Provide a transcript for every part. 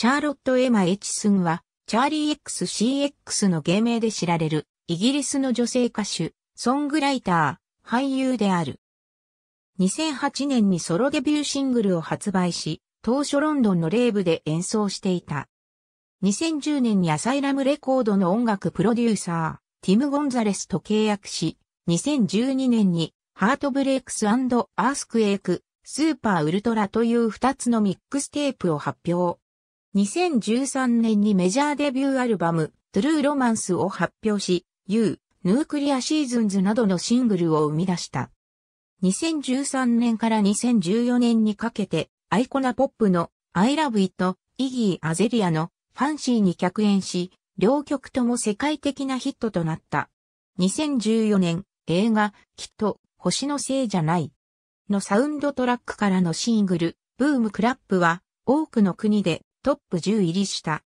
シャーロット・エマ・エチスンは、チャーリー XCX の芸名で知られる、イギリスの女性歌手、ソングライター、俳優である。2008年にソロデビューシングルを発売し、当初ロンドンのレーブで演奏していた。2010年にアサイラムレコードの音楽プロデューサー、ティム・ゴンザレスと契約し、2012年に、ハートブレイクスアースクエイク、スーパーウルトラという2つのミックステープを発表。2013年にメジャーデビューアルバム、トゥルーロマンスを発表し、You、ヌークリアシーズンズなどのシングルを生み出した。2013年から2014年にかけて、アイコナポップの I Love i イギー・アゼリアのファンシーに客演し、両曲とも世界的なヒットとなった。2014年、映画、きっと、星のせいじゃない。のサウンドトラックからのシングル、ブームクラップは、多くの国でトップ10入りした。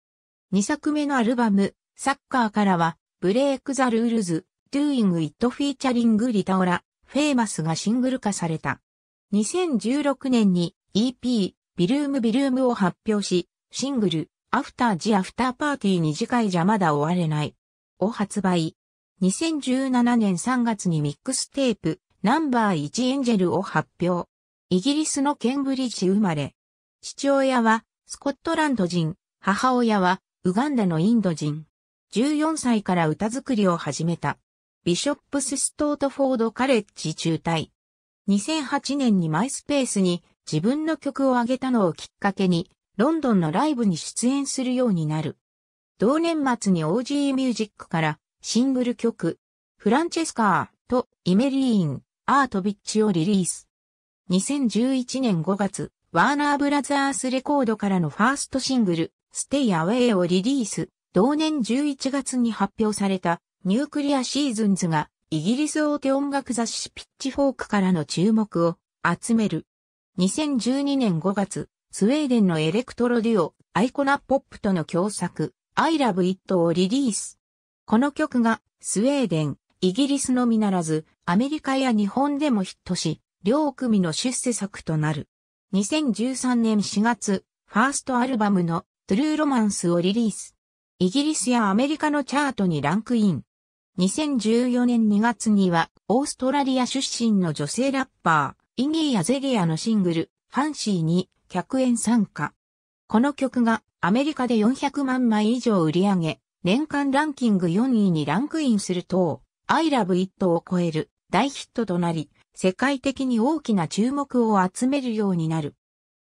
2作目のアルバム、サッカーからは、ブレイクザルールズ、Doing It フィーチャリングリタオラ、フェイマスがシングル化された。2016年に EP、ビルームビルームを発表し、シングル、アフタージアフターパーティーに次回じゃまだ終われない。を発売。2017年3月にミックステープ、ナンバー1エンジェルを発表。イギリスのケンブリッジ生まれ。父親はスコットランド人、母親はウガンダのインド人。14歳から歌作りを始めた。ビショップスストートフォードカレッジ中退。2008年にマイスペースに自分の曲を上げたのをきっかけに、ロンドンのライブに出演するようになる。同年末に OG ミュージックからシングル曲、フランチェスカーとイメリーン、アートビッチをリリース。2011年5月、ワーナーブラザースレコードからのファーストシングル、ステイアウェイをリリース、同年11月に発表されたニュークリアシーズンズがイギリス大手音楽雑誌ピッチフォークからの注目を集める。2012年5月、スウェーデンのエレクトロデュオ、アイコナポップとの共作、I Love It をリリース。この曲がスウェーデン、イギリスのみならず、アメリカや日本でもヒットし、両組の出世作となる。2013年4月、ファーストアルバムのトゥルーロマンスをリリース。イギリスやアメリカのチャートにランクイン。2014年2月には、オーストラリア出身の女性ラッパー、イギーやゼリアのシングル、ファンシーに客演参加。この曲がアメリカで400万枚以上売り上げ、年間ランキング4位にランクインすると、I Love It を超える大ヒットとなり、世界的に大きな注目を集めるようになる。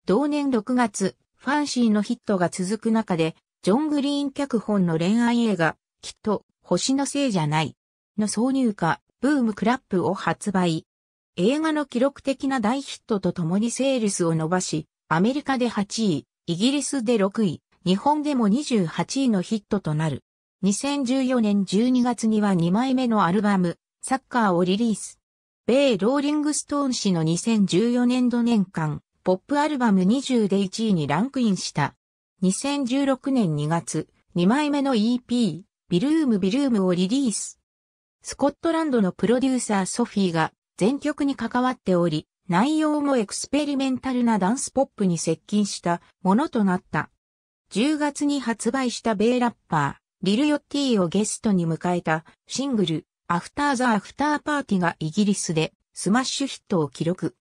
同年6月、ファンシーのヒットが続く中で、ジョン・グリーン脚本の恋愛映画、きっと、星のせいじゃない。の挿入歌、ブームクラップを発売。映画の記録的な大ヒットとともにセールスを伸ばし、アメリカで8位、イギリスで6位、日本でも28位のヒットとなる。2014年12月には2枚目のアルバム、サッカーをリリース。米ローリングストーン氏の2014年度年間、ポップアルバム20で1位にランクインした。2016年2月、2枚目の EP、ビルームビルームをリリース。スコットランドのプロデューサーソフィーが全曲に関わっており、内容もエクスペリメンタルなダンスポップに接近したものとなった。10月に発売した米ラッパー、リルヨッティをゲストに迎えたシングル、アフターザ・アフターパーティがイギリスでスマッシュヒットを記録。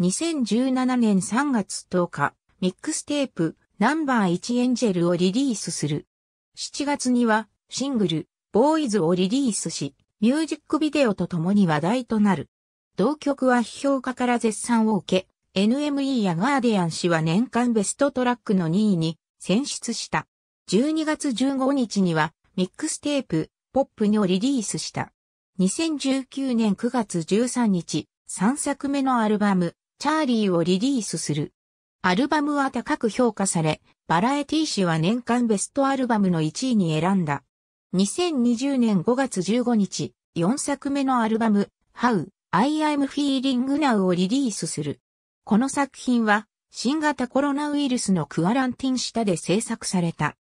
2017年3月10日、ミックステープナンバー1エンジェルをリリースする。7月にはシングル、ボーイズをリリースし、ミュージックビデオと共に話題となる。同曲は批評家から絶賛を受け、NME やガーディアン氏は年間ベストトラックの2位に選出した。12月15日にはミックステープ、ポップにをリリースした。2019年9月13日、3作目のアルバム、チャーリーをリリースする。アルバムは高く評価され、バラエティ誌は年間ベストアルバムの1位に選んだ。2020年5月15日、4作目のアルバム、How I Am Feeling Now をリリースする。この作品は、新型コロナウイルスのクアランティン下で制作された。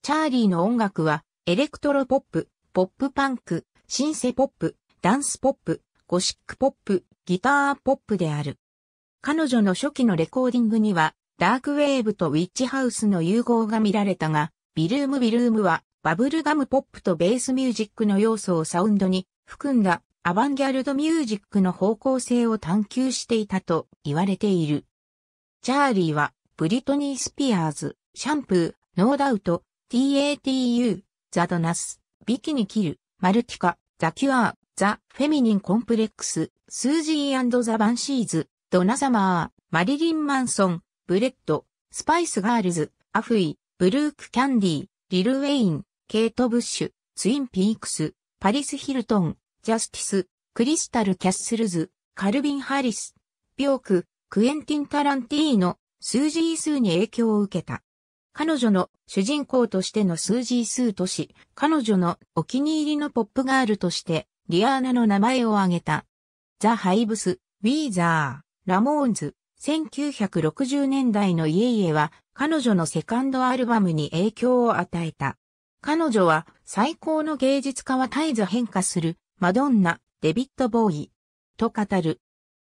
チャーリーの音楽は、エレクトロポップ、ポップパンク、シンセポップ、ダンスポップ、ゴシックポップ、ギターポップである。彼女の初期のレコーディングには、ダークウェーブとウィッチハウスの融合が見られたが、ビルームビルームはバブルガムポップとベースミュージックの要素をサウンドに含んだアバンギャルドミュージックの方向性を探求していたと言われている。チャーリーはブリトニー・スピアーズ、シャンプー、ノーダウト、TATU、ザドナス、ビキニ・キル、マルティカ、ザ・キュアザ・フェミニン・コンプレックス、スージーザ・バンシーズ、ドナ・サマー、マリリン・マンソン、ブレッド、スパイス・ガールズ、アフィ、ブルーク・キャンディ、リル・ウェイン、ケイト・ブッシュ、ツイン・ピークス、パリス・ヒルトン、ジャスティス、クリスタル・キャッスルズ、カルビン・ハリス、ピョーク、クエンティン・タランティーノ、スージー・スーに影響を受けた。彼女の主人公としてのスージー・スーとし、彼女のお気に入りのポップガールとして、リアーナの名前を挙げた。ザ・ハイブス、ウィーザー、ラモーンズ、1960年代の家々は彼女のセカンドアルバムに影響を与えた。彼女は最高の芸術家は絶えず変化するマドンナ、デビット・ボーイと語る。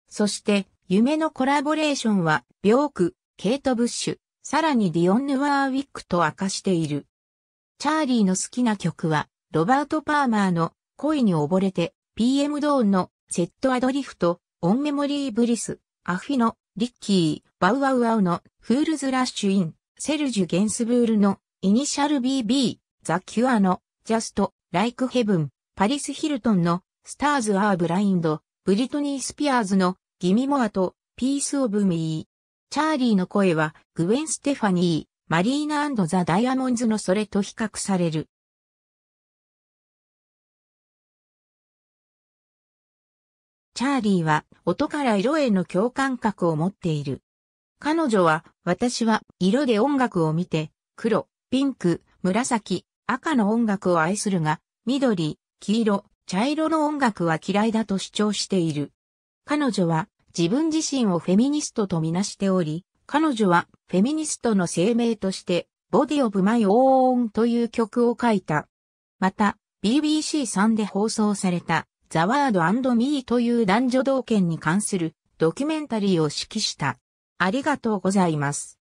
そして夢のコラボレーションは病苦、ケイト・ブッシュ、さらにディオン・ヌワーウィックと明かしている。チャーリーの好きな曲は、ロバート・パーマーの恋に溺れて、PM ドーンのセットアドリフト、オンメモリー・ブリス、アフィのリッキー、バウアウアウのフールズ・ラッシュ・イン、セルジュ・ゲンスブールのイニシャル BB、ザ・キュアのジャスト・ライク・ヘブン、パリス・ヒルトンのスターズ・アー・ブラインド、ブリトニー・スピアーズのギミモアとピース・オブ・ミー。チャーリーの声は、グウェン・ステファニー、マリーナザ・ダイアモンズのそれと比較される。チャーリーは、音から色への共感覚を持っている。彼女は、私は、色で音楽を見て、黒、ピンク、紫、赤の音楽を愛するが、緑、黄色、茶色の音楽は嫌いだと主張している。彼女は、自分自身をフェミニストとみなしており、彼女はフェミニストの声明として、ボディオブマイオーンという曲を書いた。また、BBC3 で放送された、ザワードミーという男女同権に関するドキュメンタリーを指揮した。ありがとうございます。